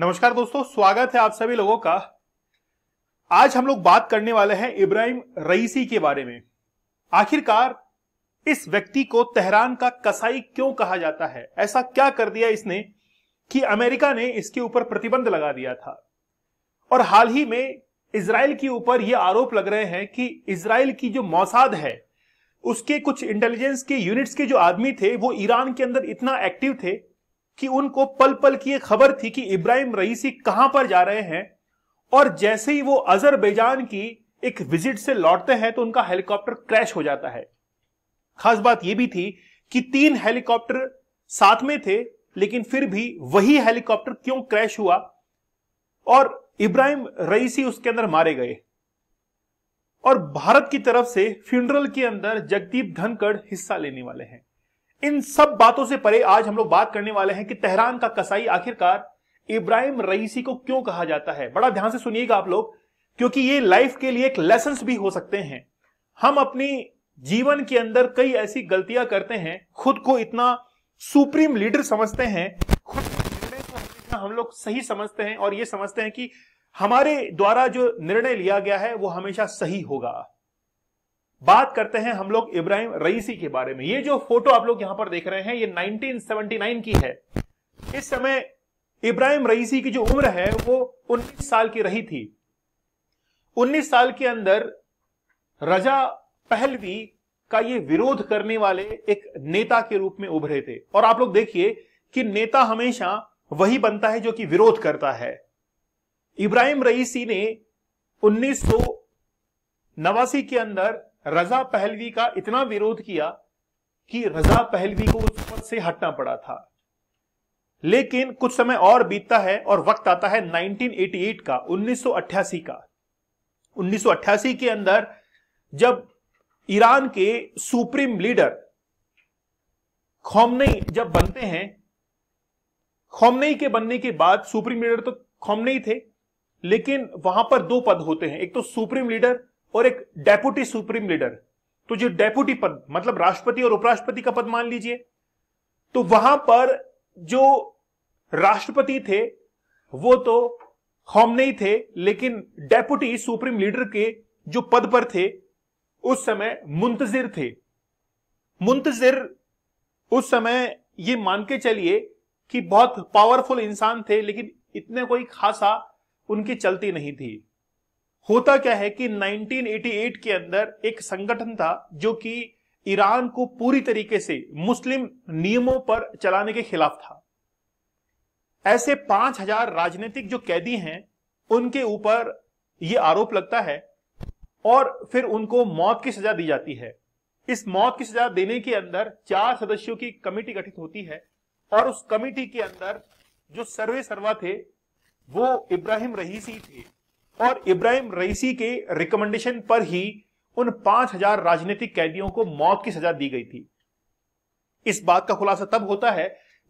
नमस्कार दोस्तों स्वागत है आप सभी लोगों का आज हम लोग बात करने वाले हैं इब्राहिम रईसी के बारे में आखिरकार इस व्यक्ति को तेहरान का कसाई क्यों कहा जाता है ऐसा क्या कर दिया इसने कि अमेरिका ने इसके ऊपर प्रतिबंध लगा दिया था और हाल ही में इसराइल के ऊपर यह आरोप लग रहे हैं कि इसराइल की जो मौसाद है उसके कुछ इंटेलिजेंस के यूनिट्स के जो आदमी थे वो ईरान के अंदर इतना एक्टिव थे कि उनको पल पल की एक खबर थी कि इब्राहिम रईसी कहां पर जा रहे हैं और जैसे ही वो अजरबैजान की एक विजिट से लौटते हैं तो उनका हेलीकॉप्टर क्रैश हो जाता है खास बात यह भी थी कि तीन हेलीकॉप्टर साथ में थे लेकिन फिर भी वही हेलीकॉप्टर क्यों क्रैश हुआ और इब्राहिम रईसी उसके अंदर मारे गए और भारत की तरफ से फ्यूनरल के अंदर जगदीप धनखड़ हिस्सा लेने वाले हैं इन सब बातों से परे आज हम लोग बात करने वाले हैं कि तेहरान का कसाई आखिरकार इब्राहिम रईसी को क्यों कहा जाता है बड़ा ध्यान से सुनिएगा आप लोग क्योंकि ये लाइफ के लिए एक लेसन भी हो सकते हैं हम अपनी जीवन के अंदर कई ऐसी गलतियां करते हैं खुद को इतना सुप्रीम लीडर समझते हैं खुद को तो हम लोग सही समझते हैं और ये समझते हैं कि हमारे द्वारा जो निर्णय लिया गया है वो हमेशा सही होगा बात करते हैं हम लोग इब्राहिम रईसी के बारे में ये जो फोटो आप लोग यहां पर देख रहे हैं ये 1979 की है इस समय इब्राहिम रईसी की जो उम्र है वो 19 साल की रही थी 19 साल के अंदर रजा पहलवी का ये विरोध करने वाले एक नेता के रूप में उभरे थे और आप लोग देखिए कि नेता हमेशा वही बनता है जो कि विरोध करता है इब्राहिम रईसी ने उन्नीस नवासी के अंदर रजा पहलवी का इतना विरोध किया कि रजा पहलवी को उस पद से हटना पड़ा था लेकिन कुछ समय और बीतता है और वक्त आता है 1988 का 1988 का 1988 के अंदर जब ईरान के सुप्रीम लीडर खोमनई जब बनते हैं खोमनई के बनने के बाद सुप्रीम लीडर तो खोमनई थे लेकिन वहां पर दो पद होते हैं एक तो सुप्रीम लीडर और एक डेपुटी सुप्रीम लीडर तो जो डेपुटी पद मतलब राष्ट्रपति और उपराष्ट्रपति का पद मान लीजिए तो वहां पर जो राष्ट्रपति थे वो तो हम नहीं थे लेकिन डेपुटी सुप्रीम लीडर के जो पद पर थे उस समय मुंतजिर थे मुंतजिर उस समय ये मान के चलिए कि बहुत पावरफुल इंसान थे लेकिन इतने कोई खासा उनकी चलती नहीं थी होता क्या है कि 1988 के अंदर एक संगठन था जो कि ईरान को पूरी तरीके से मुस्लिम नियमों पर चलाने के खिलाफ था ऐसे 5000 राजनीतिक जो कैदी हैं उनके ऊपर ये आरोप लगता है और फिर उनको मौत की सजा दी जाती है इस मौत की सजा देने के अंदर चार सदस्यों की कमेटी गठित होती है और उस कमेटी के अंदर जो सर्वे सर्वा थे वो इब्राहिम रहीसी थे और इब्राहिम रईसी के रिकमेंडेशन पर ही उन 5000 राजनीतिक कैदियों को मौत की सजा दी गई थी इस बात का खुलासा तब होता है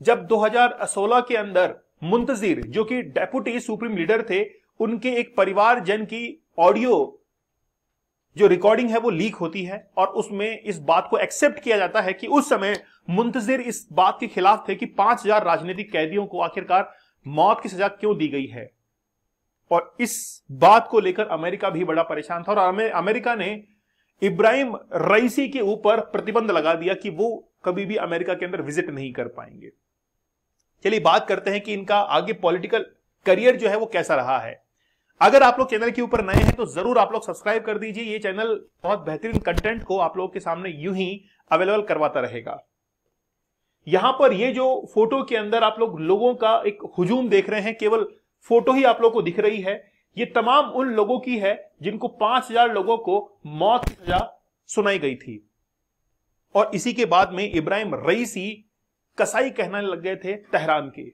जब 2016 के अंदर मुंतजिर जो कि डेप्यूटी सुप्रीम लीडर थे उनके एक परिवार जन की ऑडियो जो रिकॉर्डिंग है वो लीक होती है और उसमें इस बात को एक्सेप्ट किया जाता है कि उस समय मुंतजिर इस बात के खिलाफ थे कि 5000 राजनीतिक कैदियों को आखिरकार मौत की सजा क्यों दी गई है और इस बात को लेकर अमेरिका भी बड़ा परेशान था और अमेरिका ने इब्राहिम रईसी के ऊपर प्रतिबंध लगा दिया कि वो कभी भी अमेरिका के अंदर विजिट नहीं कर पाएंगे चलिए बात करते हैं कि इनका आगे पॉलिटिकल करियर जो है वो कैसा रहा है अगर आप लोग चैनल के ऊपर नए हैं तो जरूर आप लोग सब्सक्राइब कर दीजिए ये चैनल बहुत बेहतरीन कंटेंट को आप लोगों के सामने यू ही अवेलेबल करवाता रहेगा यहां पर ये जो फोटो के अंदर आप लोग लोगों का एक हुजूम देख रहे हैं केवल फोटो ही आप लोगों को दिख रही है ये तमाम उन लोगों की है जिनको 5000 लोगों को मौत की सजा सुनाई गई थी और इसी के बाद में इब्राहिम रईसी कसाई कहने लग गए थे तेहरान के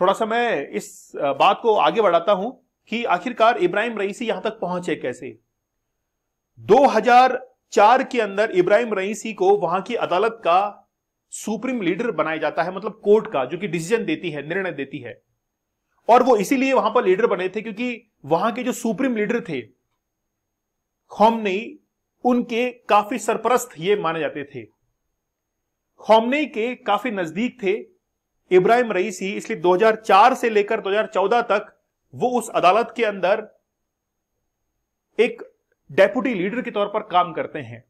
थोड़ा सा मैं इस बात को आगे बढ़ाता हूं कि आखिरकार इब्राहिम रईसी यहां तक पहुंचे कैसे 2004 के अंदर इब्राहिम रईसी को वहां की अदालत का सुप्रीम लीडर बनाया जाता है मतलब कोर्ट का जो कि डिसीजन देती है निर्णय देती है और वो इसीलिए वहां पर लीडर बने थे क्योंकि वहां के जो सुप्रीम लीडर थे खोमनी उनके काफी सरपरस्त ये माने जाते थे खोमनी के काफी नजदीक थे इब्राहिम रईसी इसलिए 2004 से लेकर 2014 तक वो उस अदालत के अंदर एक डेप्यूटी लीडर के तौर पर काम करते हैं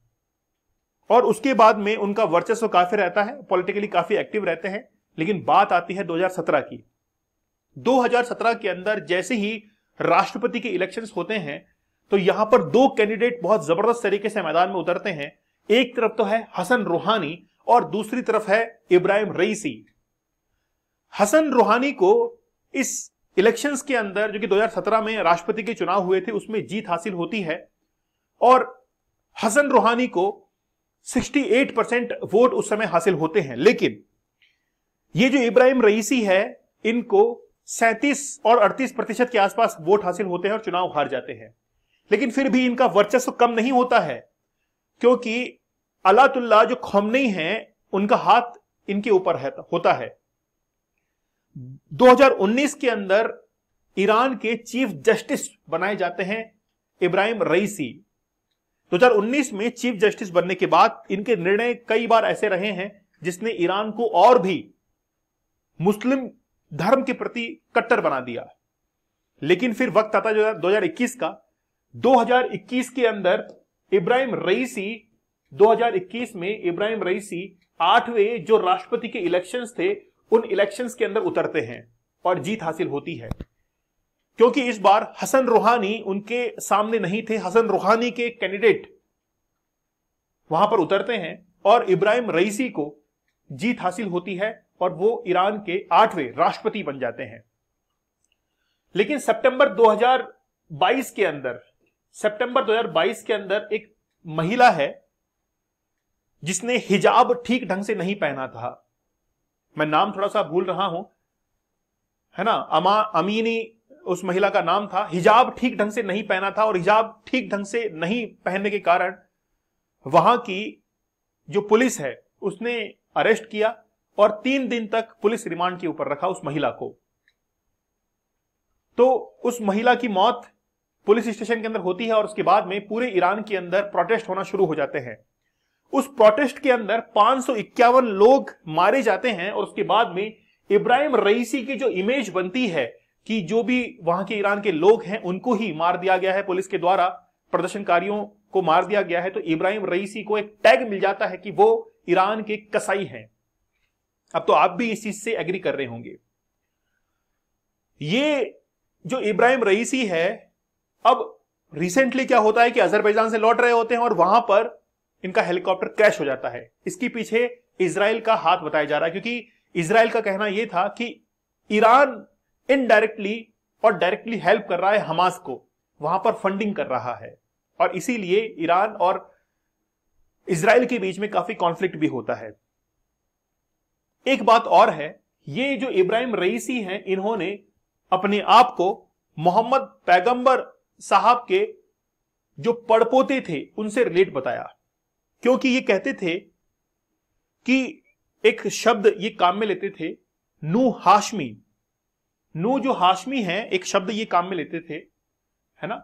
और उसके बाद में उनका वर्चस्व काफी रहता है पॉलिटिकली काफी एक्टिव रहते हैं लेकिन बात आती है 2017 की 2017 के अंदर जैसे ही राष्ट्रपति के इलेक्शंस होते हैं तो यहां पर दो कैंडिडेट बहुत जबरदस्त तरीके से मैदान में उतरते हैं एक तरफ तो है हसन रूहानी और दूसरी तरफ है इब्राहिम रईसी हसन रूहानी को इस इलेक्शंस के अंदर जो कि 2017 में राष्ट्रपति के चुनाव हुए थे उसमें जीत हासिल होती है और हसन रूहानी को 68 परसेंट वोट उस समय हासिल होते हैं लेकिन ये जो इब्राहिम रईसी है इनको सैंतीस और अड़तीस प्रतिशत के आसपास वोट हासिल होते हैं और चुनाव हार जाते हैं लेकिन फिर भी इनका वर्चस्व कम नहीं होता है क्योंकि अलातुल्ला जो खोमनी है उनका हाथ इनके ऊपर होता है 2019 के अंदर ईरान के चीफ जस्टिस बनाए जाते हैं इब्राहिम रईसी 2019 में चीफ जस्टिस बनने के बाद इनके निर्णय कई बार ऐसे रहे हैं जिसने ईरान को और भी मुस्लिम धर्म के प्रति कट्टर बना दिया लेकिन फिर वक्त आता जो 2021 का 2021 के अंदर इब्राहिम रईसी 2021 में इब्राहिम रईसी आठवें जो राष्ट्रपति के इलेक्शंस थे उन इलेक्शंस के अंदर उतरते हैं और जीत हासिल होती है क्योंकि इस बार हसन रूहानी उनके सामने नहीं थे हसन रूहानी के कैंडिडेट वहां पर उतरते हैं और इब्राहिम रईसी को जीत हासिल होती है और वो ईरान के आठवें राष्ट्रपति बन जाते हैं लेकिन सितंबर 2022 के अंदर सितंबर 2022 के अंदर एक महिला है जिसने हिजाब ठीक ढंग से नहीं पहना था मैं नाम थोड़ा सा भूल रहा हूं है ना अमा अमीनी उस महिला का नाम था हिजाब ठीक ढंग से नहीं पहना था और हिजाब ठीक ढंग से नहीं पहनने के कारण वहां की जो पुलिस है उसने अरेस्ट किया और तीन दिन तक पुलिस रिमांड के ऊपर रखा उस महिला को तो उस महिला की मौत पुलिस स्टेशन के अंदर होती है और उसके बाद में पूरे ईरान के अंदर प्रोटेस्ट होना शुरू हो जाते हैं उस प्रोटेस्ट के अंदर पांच लोग मारे जाते हैं और उसके बाद में इब्राहिम रईसी की जो इमेज बनती है कि जो भी वहां के ईरान के लोग हैं उनको ही मार दिया गया है पुलिस के द्वारा प्रदर्शनकारियों को मार दिया गया है तो इब्राहिम रईसी को एक टैग मिल जाता है कि वो ईरान के कसाई हैं अब तो आप भी इस चीज से एग्री कर रहे होंगे ये जो इब्राहिम रईसी है अब रिसेंटली क्या होता है कि अजरबैजान से लौट रहे होते हैं और वहां पर इनका हेलीकॉप्टर क्रैश हो जाता है इसके पीछे इसराइल का हाथ बताया जा रहा है क्योंकि इसराइल का कहना यह था कि ईरान इनडायरेक्टली और डायरेक्टली हेल्प कर रहा है हमास को वहां पर फंडिंग कर रहा है और इसीलिए ईरान और इसराइल के बीच में काफी कॉन्फ्लिक्ट भी होता है एक बात और है ये जो इब्राहिम रईसी हैं इन्होंने अपने आप को मोहम्मद पैगंबर साहब के जो पड़पोते थे उनसे रिलेट बताया क्योंकि ये कहते थे कि एक शब्द ये काम में लेते थे नू हाशमी नू जो हाशमी है एक शब्द ये काम में लेते थे है ना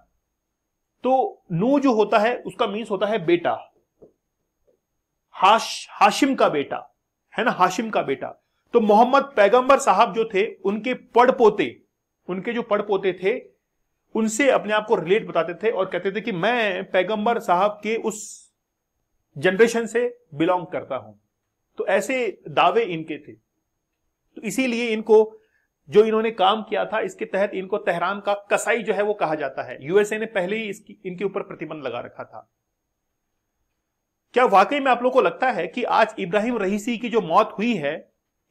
तो नू जो होता है उसका मीन्स होता है बेटा हाश हाशिम का बेटा है ना हाशिम का बेटा तो मोहम्मद पैगंबर साहब जो थे उनके पड़ पोते उनके जो पड़ पोते थे उनसे अपने आप को रिलेट बताते थे और कहते थे कि मैं पैगंबर साहब के उस जनरेशन से बिलोंग करता हूं तो ऐसे दावे इनके थे तो इसीलिए इनको जो इन्होंने काम किया था इसके तहत इनको तेहरान का कसाई जो है वो कहा जाता है यूएसए ने पहले ही इसकी इनके ऊपर प्रतिबंध लगा रखा था क्या वाकई में आप लोग को लगता है कि आज इब्राहिम रईसी की जो मौत हुई है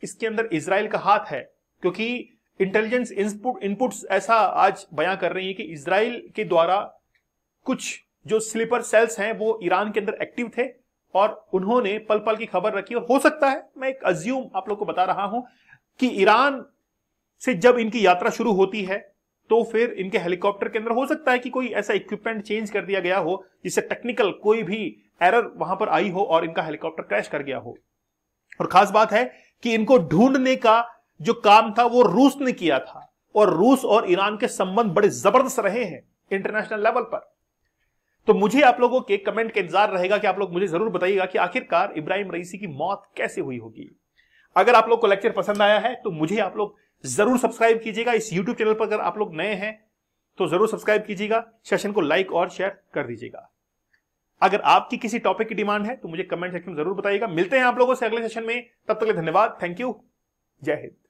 इसके अंदर इसराइल का हाथ है क्योंकि इंटेलिजेंस इनपुट इनपुट्स ऐसा आज बयां कर रही है कि इसराइल के द्वारा कुछ जो स्लीपर सेल्स हैं वो ईरान के अंदर एक्टिव थे और उन्होंने पल पल की खबर रखी और हो सकता है मैं एक अज्यूम आप लोग को बता रहा हूं कि ईरान से जब इनकी यात्रा शुरू होती है तो फिर इनके हेलीकॉप्टर के अंदर हो सकता है कि कोई ऐसा इक्विपमेंट चेंज कर दिया गया हो जिससे टेक्निकल कोई भी एरर वहां पर आई हो और इनका हेलीकॉप्टर क्रैश कर गया हो और खास बात है कि इनको ढूंढने का जो काम था वो रूस ने किया था और रूस और ईरान के संबंध बड़े जबरदस्त रहे हैं इंटरनेशनल लेवल पर तो मुझे आप लोगों के कमेंट का इंतजार रहेगा कि आप लोग मुझे जरूर बताइएगा कि आखिरकार इब्राहिम रईसी की मौत कैसे हुई होगी अगर आप लोग को लेक्चर पसंद आया है तो मुझे आप लोग जरूर सब्सक्राइब कीजिएगा इस यूट्यूब चैनल पर अगर आप लोग नए हैं तो जरूर सब्सक्राइब कीजिएगा सेशन को लाइक और शेयर कर दीजिएगा अगर आपकी किसी टॉपिक की डिमांड है तो मुझे कमेंट सेक्शन में जरूर बताइएगा मिलते हैं आप लोगों से अगले सेशन में तब तक धन्यवाद थैंक यू जय हिंद